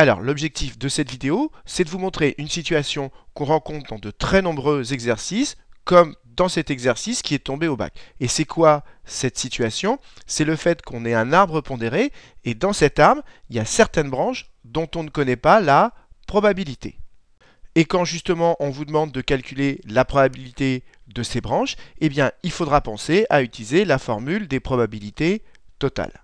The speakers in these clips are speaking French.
Alors, l'objectif de cette vidéo, c'est de vous montrer une situation qu'on rencontre dans de très nombreux exercices, comme dans cet exercice qui est tombé au bac. Et c'est quoi cette situation C'est le fait qu'on ait un arbre pondéré, et dans cet arbre, il y a certaines branches dont on ne connaît pas la probabilité. Et quand justement on vous demande de calculer la probabilité de ces branches, eh bien il faudra penser à utiliser la formule des probabilités totales.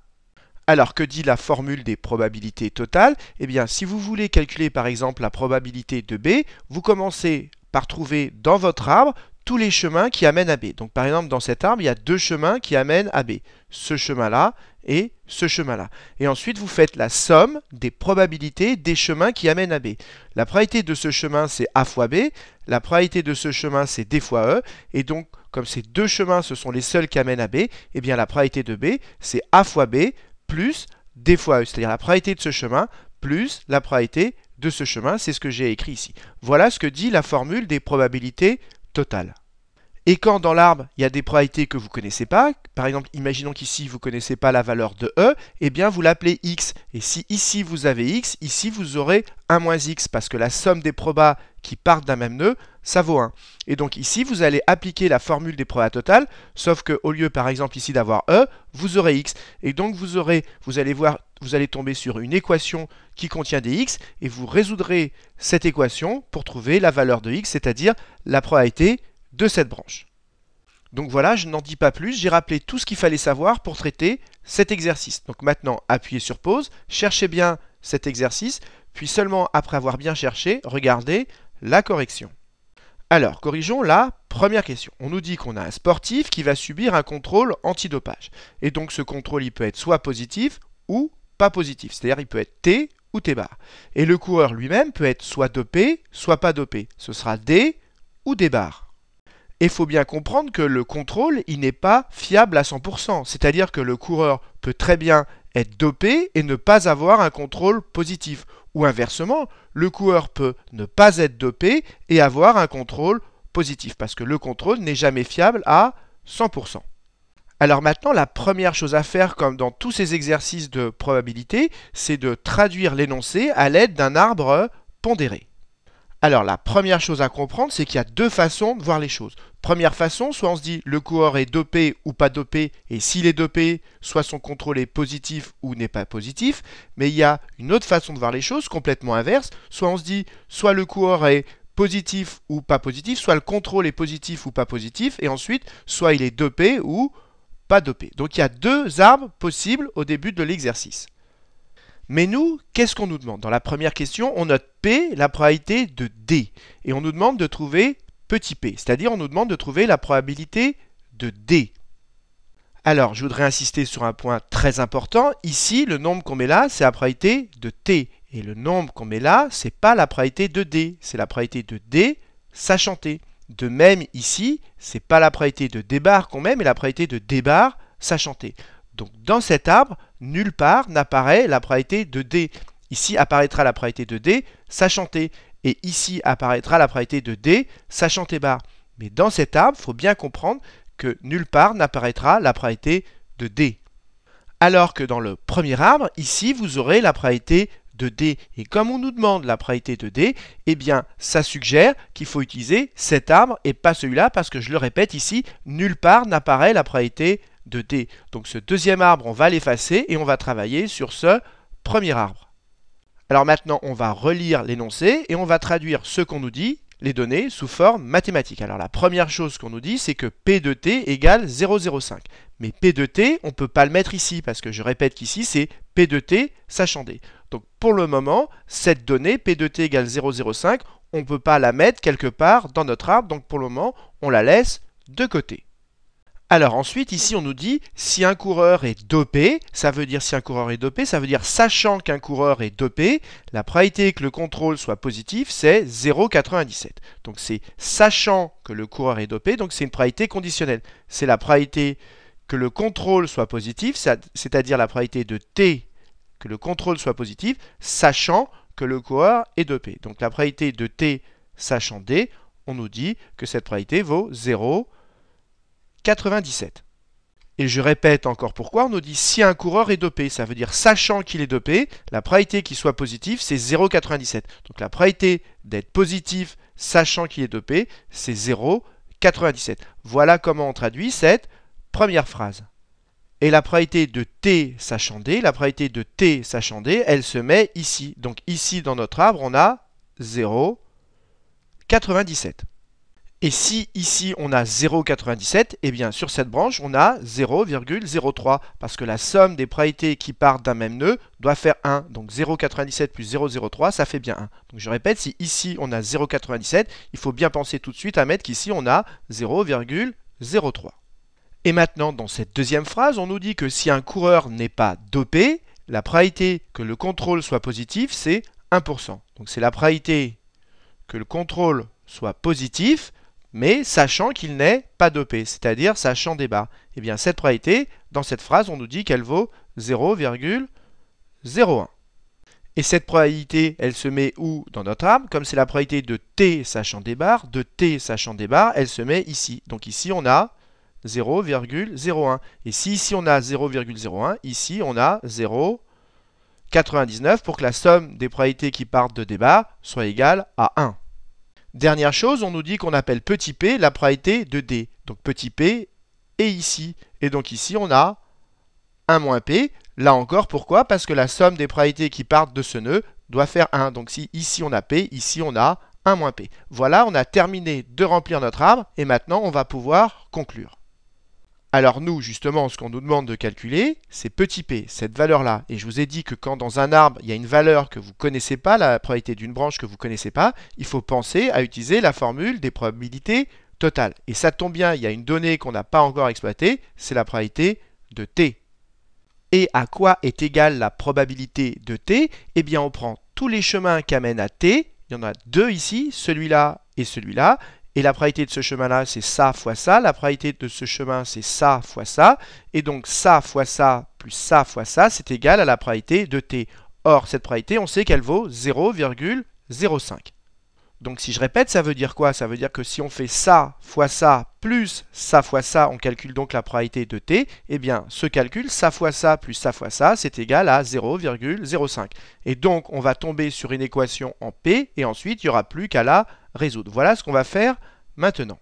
Alors que dit la formule des probabilités totales Eh bien, si vous voulez calculer par exemple la probabilité de B, vous commencez par trouver dans votre arbre tous les chemins qui amènent à B. Donc par exemple, dans cet arbre, il y a deux chemins qui amènent à B. Ce chemin-là et ce chemin-là. Et ensuite, vous faites la somme des probabilités des chemins qui amènent à B. La probabilité de ce chemin, c'est A fois B. La probabilité de ce chemin, c'est D fois E. Et donc, comme ces deux chemins, ce sont les seuls qui amènent à B, eh bien la probabilité de B, c'est A fois B plus des fois c'est-à-dire la probabilité de ce chemin plus la probabilité de ce chemin, c'est ce que j'ai écrit ici. Voilà ce que dit la formule des probabilités totales. Et quand dans l'arbre, il y a des probabilités que vous ne connaissez pas, par exemple, imaginons qu'ici, vous ne connaissez pas la valeur de E, eh bien, vous l'appelez X. Et si ici, vous avez X, ici, vous aurez 1 moins X, parce que la somme des probas qui partent d'un même nœud, ça vaut 1. Et donc ici, vous allez appliquer la formule des probas totales, sauf qu'au lieu, par exemple, ici d'avoir E, vous aurez X. Et donc, vous, aurez, vous allez voir vous allez tomber sur une équation qui contient des x et vous résoudrez cette équation pour trouver la valeur de x, c'est-à-dire la probabilité de cette branche. Donc voilà, je n'en dis pas plus, j'ai rappelé tout ce qu'il fallait savoir pour traiter cet exercice. Donc maintenant, appuyez sur pause, cherchez bien cet exercice, puis seulement après avoir bien cherché, regardez la correction. Alors, corrigeons la première question. On nous dit qu'on a un sportif qui va subir un contrôle antidopage. Et donc ce contrôle, il peut être soit positif ou pas positif. C'est-à-dire, il peut être T ou T bar. Et le coureur lui-même peut être soit dopé, soit pas dopé. Ce sera D ou D bar. Et il faut bien comprendre que le contrôle, il n'est pas fiable à 100%. C'est-à-dire que le coureur peut très bien être dopé et ne pas avoir un contrôle positif. Ou inversement, le coureur peut ne pas être dopé et avoir un contrôle positif. Parce que le contrôle n'est jamais fiable à 100%. Alors maintenant, la première chose à faire, comme dans tous ces exercices de probabilité, c'est de traduire l'énoncé à l'aide d'un arbre pondéré. Alors la première chose à comprendre, c'est qu'il y a deux façons de voir les choses. Première façon, soit on se dit le coureur est dopé ou pas dopé, et s'il est dopé, soit son contrôle est positif ou n'est pas positif. Mais il y a une autre façon de voir les choses, complètement inverse. Soit on se dit soit le coureur est positif ou pas positif, soit le contrôle est positif ou pas positif, et ensuite soit il est dopé ou pas dopé. Donc il y a deux arbres possibles au début de l'exercice. Mais nous, qu'est-ce qu'on nous demande Dans la première question, on note P, la probabilité de D. Et on nous demande de trouver petit p, c'est-à-dire on nous demande de trouver la probabilité de D. Alors, je voudrais insister sur un point très important. Ici, le nombre qu'on met là, c'est la probabilité de T. Et le nombre qu'on met là, c'est pas la probabilité de D, c'est la probabilité de D sachant T. De même ici, c'est pas la probabilité de D qu'on met, mais la probabilité de D sachant T. Donc dans cet arbre, nulle part n'apparaît la priorité de D. Ici apparaîtra la priorité de D, sachant T. Et ici apparaîtra la priorité de D, sachant T bar. Mais dans cet arbre, il faut bien comprendre que nulle part n'apparaîtra la priorité de D. Alors que dans le premier arbre, ici, vous aurez la priorité de D. Et comme on nous demande la priorité de D, eh bien, ça suggère qu'il faut utiliser cet arbre et pas celui-là, parce que je le répète ici, nulle part n'apparaît la priorité donc ce deuxième arbre, on va l'effacer et on va travailler sur ce premier arbre. Alors maintenant, on va relire l'énoncé et on va traduire ce qu'on nous dit, les données, sous forme mathématique. Alors la première chose qu'on nous dit, c'est que P de T égale 0,05. Mais P de T, on ne peut pas le mettre ici, parce que je répète qu'ici, c'est P de T sachant D. Donc pour le moment, cette donnée, P de T égale 0,05, on ne peut pas la mettre quelque part dans notre arbre, donc pour le moment, on la laisse de côté. Alors ensuite, ici, on nous dit si un coureur est dopé, ça veut dire si un coureur est dopé, ça veut dire sachant qu'un coureur est dopé, la priorité que le contrôle soit positif, c'est 0,97. Donc c'est sachant que le coureur est dopé, donc c'est une priorité conditionnelle. C'est la probabilité que le contrôle soit positif, c'est-à-dire la priorité de T que le contrôle soit positif, sachant que le coureur est dopé. Donc la priorité de T sachant D, on nous dit que cette priorité vaut 0,97. 97. Et je répète encore pourquoi, on nous dit si un coureur est dopé, ça veut dire sachant qu'il est dopé, la probabilité qu'il soit positif, c'est 0,97. Donc la probabilité d'être positif, sachant qu'il est dopé, c'est 0,97. Voilà comment on traduit cette première phrase. Et la probabilité de T sachant D, la probabilité de T sachant D, elle se met ici. Donc ici dans notre arbre, on a 0,97. Et si ici on a 0,97, eh bien sur cette branche on a 0,03 parce que la somme des priorités qui partent d'un même nœud doit faire 1. Donc 0,97 plus 0,03 ça fait bien 1. Donc je répète, si ici on a 0,97, il faut bien penser tout de suite à mettre qu'ici on a 0,03. Et maintenant, dans cette deuxième phrase, on nous dit que si un coureur n'est pas dopé, la priorité que le contrôle soit positif, c'est 1%. Donc c'est la priorité que le contrôle soit positif mais sachant qu'il n'est pas dopé, c'est-à-dire sachant débat. Et eh bien, cette probabilité, dans cette phrase, on nous dit qu'elle vaut 0,01. Et cette probabilité, elle se met où dans notre arbre Comme c'est la probabilité de T sachant des barres, de T sachant des barres, elle se met ici. Donc ici, on a 0,01. Et si ici, on a 0,01, ici, on a 0,99 pour que la somme des probabilités qui partent de débat soit égale à 1. Dernière chose, on nous dit qu'on appelle petit p la probabilité de D. Donc petit p est ici. Et donc ici, on a 1 moins p. Là encore, pourquoi Parce que la somme des probabilités qui partent de ce nœud doit faire 1. Donc si ici on a p, ici on a 1 moins p. Voilà, on a terminé de remplir notre arbre et maintenant on va pouvoir conclure. Alors nous, justement, ce qu'on nous demande de calculer, c'est petit p, cette valeur-là. Et je vous ai dit que quand dans un arbre, il y a une valeur que vous ne connaissez pas, la probabilité d'une branche que vous ne connaissez pas, il faut penser à utiliser la formule des probabilités totales. Et ça tombe bien, il y a une donnée qu'on n'a pas encore exploitée, c'est la probabilité de t. Et à quoi est égale la probabilité de t Eh bien, on prend tous les chemins qui amènent à t, il y en a deux ici, celui-là et celui-là, et la probabilité de ce chemin-là, c'est ça fois ça. La probabilité de ce chemin, c'est ça fois ça. Et donc ça fois ça plus ça fois ça, c'est égal à la probabilité de t. Or, cette probabilité, on sait qu'elle vaut 0,05. Donc si je répète, ça veut dire quoi Ça veut dire que si on fait ça fois ça plus ça fois ça, on calcule donc la probabilité de t, eh bien ce calcul, ça fois ça plus ça fois ça, c'est égal à 0,05. Et donc on va tomber sur une équation en P, et ensuite il n'y aura plus qu'à la résoudre. Voilà ce qu'on va faire maintenant.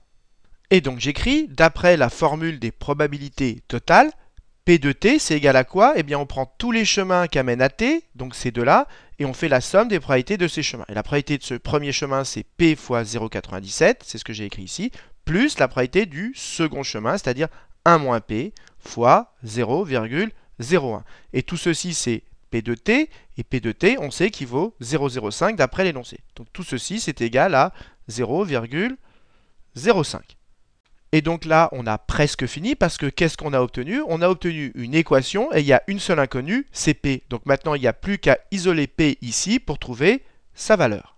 Et donc j'écris, d'après la formule des probabilités totales, P de t, c'est égal à quoi Eh bien on prend tous les chemins qui amènent à t, donc ces deux-là, et on fait la somme des probabilités de ces chemins. Et la probabilité de ce premier chemin, c'est P fois 0,97, c'est ce que j'ai écrit ici, plus la probabilité du second chemin, c'est-à-dire 1 moins P fois 0,01. Et tout ceci, c'est P de t, et P de t, on sait qu'il vaut 0,05 d'après l'énoncé. Donc tout ceci, c'est égal à 0,05. Et donc là, on a presque fini, parce que qu'est-ce qu'on a obtenu On a obtenu une équation, et il y a une seule inconnue, c'est P. Donc maintenant, il n'y a plus qu'à isoler P ici pour trouver sa valeur.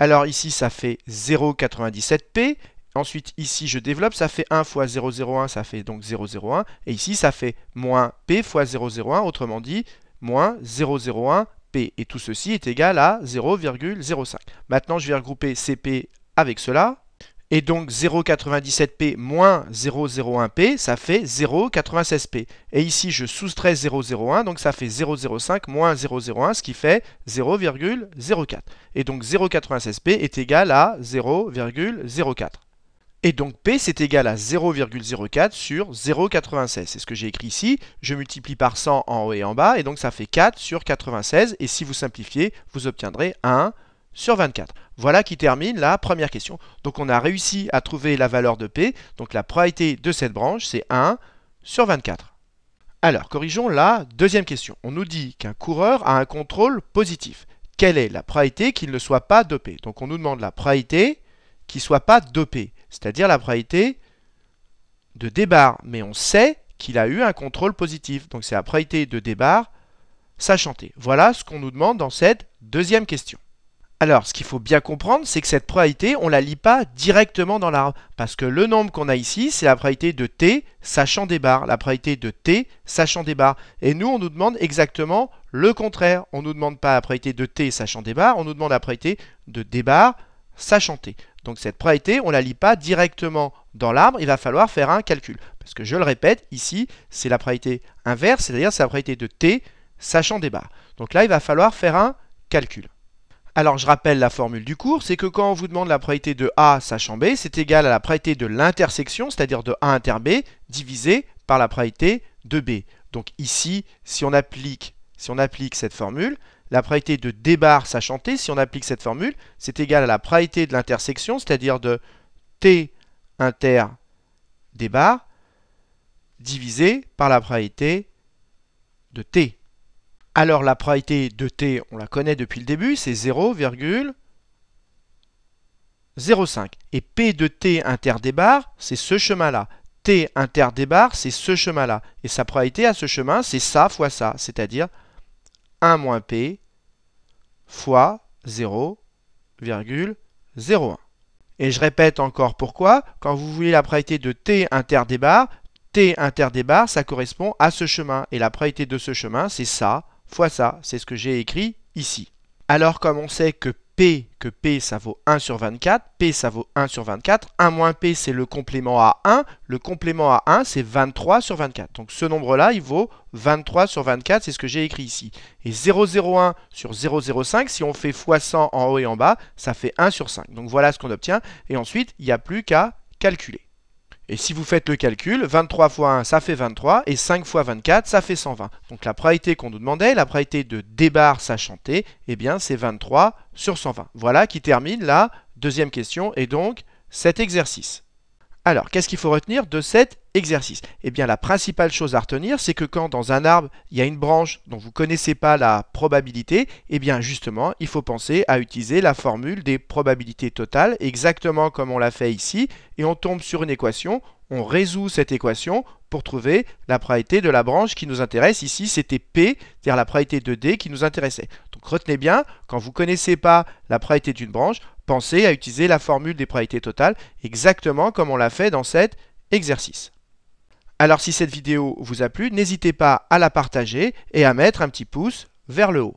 Alors ici, ça fait 0,97P, Ensuite, ici, je développe, ça fait 1 fois 0,01, ça fait donc 0,01. Et ici, ça fait moins p fois 0,01, autrement dit moins 0,01 P. Et tout ceci est égal à 0,05. Maintenant, je vais regrouper CP avec cela. Et donc 0,97p moins 0,01p, ça fait 0,96p. Et ici, je soustrais 0,01, donc ça fait 0,05 moins 0,01, ce qui fait 0,04. Et donc 0,96p est égal à 0,04. Et donc P, c'est égal à 0,04 sur 0,96. C'est ce que j'ai écrit ici. Je multiplie par 100 en haut et en bas, et donc ça fait 4 sur 96. Et si vous simplifiez, vous obtiendrez 1 sur 24. Voilà qui termine la première question. Donc on a réussi à trouver la valeur de P. Donc la probabilité de cette branche, c'est 1 sur 24. Alors, corrigeons la deuxième question. On nous dit qu'un coureur a un contrôle positif. Quelle est la probabilité qu'il ne soit pas dopé Donc on nous demande la probabilité qu'il ne soit pas dopé c'est-à-dire la probabilité de débarre. Mais on sait qu'il a eu un contrôle positif. Donc c'est la probabilité de débar sachant T. Voilà ce qu'on nous demande dans cette deuxième question. Alors, ce qu'il faut bien comprendre, c'est que cette probabilité, on ne la lit pas directement dans l'arbre. Parce que le nombre qu'on a ici, c'est la probabilité de T sachant des La probabilité de T sachant des Et nous, on nous demande exactement le contraire. On ne nous demande pas la probabilité de T sachant des on nous demande la probabilité de débar sachant T. Donc cette probabilité, on ne la lit pas directement dans l'arbre, il va falloir faire un calcul. Parce que je le répète, ici, c'est la probabilité inverse, c'est-à-dire c'est la probabilité de t sachant des Donc là, il va falloir faire un calcul. Alors je rappelle la formule du cours, c'est que quand on vous demande la probabilité de A sachant B, c'est égal à la probabilité de l'intersection, c'est-à-dire de A inter B, divisé par la probabilité de B. Donc ici, si on applique, si on applique cette formule, la probabilité de débarre sachant si on applique cette formule, c'est égal à la probabilité de l'intersection, c'est-à-dire de T inter débarre divisé par la probabilité de T. Alors la probabilité de T, on la connaît depuis le début, c'est 0,05. Et P de T inter débarre, c'est ce chemin-là. T inter débarre, c'est ce chemin-là. Et sa probabilité à ce chemin, c'est ça fois ça, c'est-à-dire 1 moins p fois 0,01. Et je répète encore pourquoi, quand vous voulez la probabilité de t interdébar, t interdébar, ça correspond à ce chemin. Et la probabilité de ce chemin, c'est ça fois ça. C'est ce que j'ai écrit ici. Alors comme on sait que P, que P ça vaut 1 sur 24, P ça vaut 1 sur 24, 1 moins P c'est le complément à 1, le complément à 1 c'est 23 sur 24. Donc ce nombre-là, il vaut 23 sur 24, c'est ce que j'ai écrit ici. Et 0,01 sur 0,05, si on fait x 100 en haut et en bas, ça fait 1 sur 5. Donc voilà ce qu'on obtient, et ensuite il n'y a plus qu'à calculer. Et si vous faites le calcul, 23 fois 1, ça fait 23, et 5 fois 24, ça fait 120. Donc la priorité qu'on nous demandait, la priorité de débarre sa eh bien c'est 23 sur 120. Voilà qui termine la deuxième question, et donc cet exercice. Alors, qu'est-ce qu'il faut retenir de cet exercice Eh bien, la principale chose à retenir, c'est que quand dans un arbre, il y a une branche dont vous ne connaissez pas la probabilité, eh bien, justement, il faut penser à utiliser la formule des probabilités totales, exactement comme on l'a fait ici, et on tombe sur une équation, on résout cette équation pour trouver la probabilité de la branche qui nous intéresse. Ici, c'était P, c'est-à-dire la probabilité de D qui nous intéressait. Donc retenez bien, quand vous ne connaissez pas la probabilité d'une branche, Pensez à utiliser la formule des probabilités totales exactement comme on l'a fait dans cet exercice. Alors si cette vidéo vous a plu, n'hésitez pas à la partager et à mettre un petit pouce vers le haut.